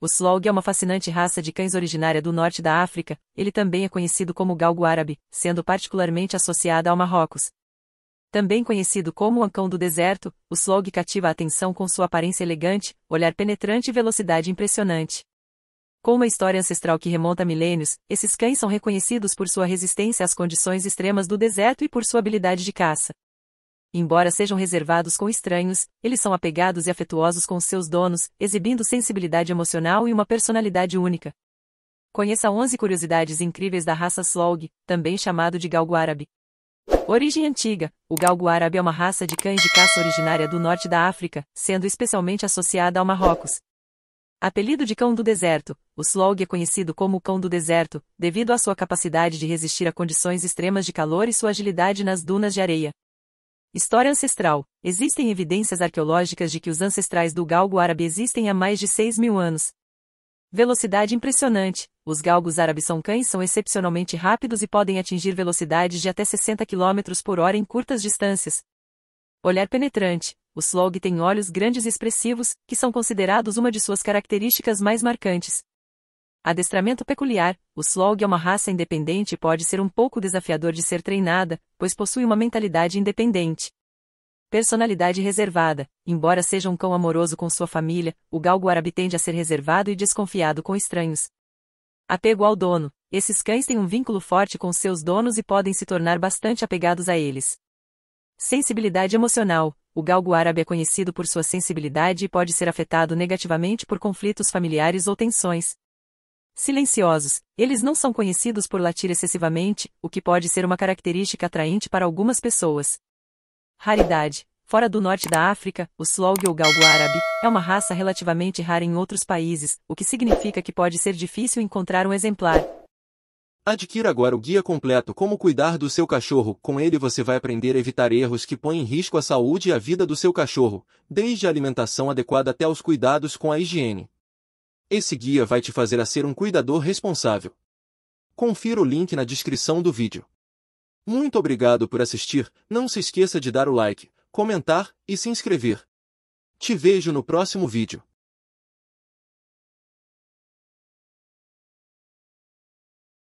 O Slog é uma fascinante raça de cães originária do norte da África, ele também é conhecido como galgo árabe, sendo particularmente associada ao Marrocos. Também conhecido como o ancão do deserto, o Slog cativa a atenção com sua aparência elegante, olhar penetrante e velocidade impressionante. Com uma história ancestral que remonta a milênios, esses cães são reconhecidos por sua resistência às condições extremas do deserto e por sua habilidade de caça. Embora sejam reservados com estranhos, eles são apegados e afetuosos com seus donos, exibindo sensibilidade emocional e uma personalidade única. Conheça 11 curiosidades incríveis da raça Slog, também chamado de galgo árabe. Origem antiga: o galgo árabe é uma raça de cães de caça originária do norte da África, sendo especialmente associada ao Marrocos. Apelido de cão do deserto, o Slog é conhecido como o cão do deserto, devido à sua capacidade de resistir a condições extremas de calor e sua agilidade nas dunas de areia. História ancestral. Existem evidências arqueológicas de que os ancestrais do galgo árabe existem há mais de 6 mil anos. Velocidade impressionante. Os galgos árabes são cães são excepcionalmente rápidos e podem atingir velocidades de até 60 km por hora em curtas distâncias. Olhar penetrante. O slog tem olhos grandes e expressivos, que são considerados uma de suas características mais marcantes. Adestramento peculiar, o Slog é uma raça independente e pode ser um pouco desafiador de ser treinada, pois possui uma mentalidade independente. Personalidade reservada. Embora seja um cão amoroso com sua família, o galgo árabe tende a ser reservado e desconfiado com estranhos. Apego ao dono. Esses cães têm um vínculo forte com seus donos e podem se tornar bastante apegados a eles. Sensibilidade emocional. O galgo árabe é conhecido por sua sensibilidade e pode ser afetado negativamente por conflitos familiares ou tensões silenciosos, eles não são conhecidos por latir excessivamente, o que pode ser uma característica atraente para algumas pessoas. Raridade. Fora do norte da África, o Slog ou galgo árabe é uma raça relativamente rara em outros países, o que significa que pode ser difícil encontrar um exemplar. Adquira agora o guia completo Como Cuidar do Seu Cachorro. Com ele você vai aprender a evitar erros que põem em risco a saúde e a vida do seu cachorro, desde a alimentação adequada até os cuidados com a higiene. Esse guia vai te fazer a ser um cuidador responsável. Confira o link na descrição do vídeo. Muito obrigado por assistir, não se esqueça de dar o like, comentar e se inscrever. Te vejo no próximo vídeo.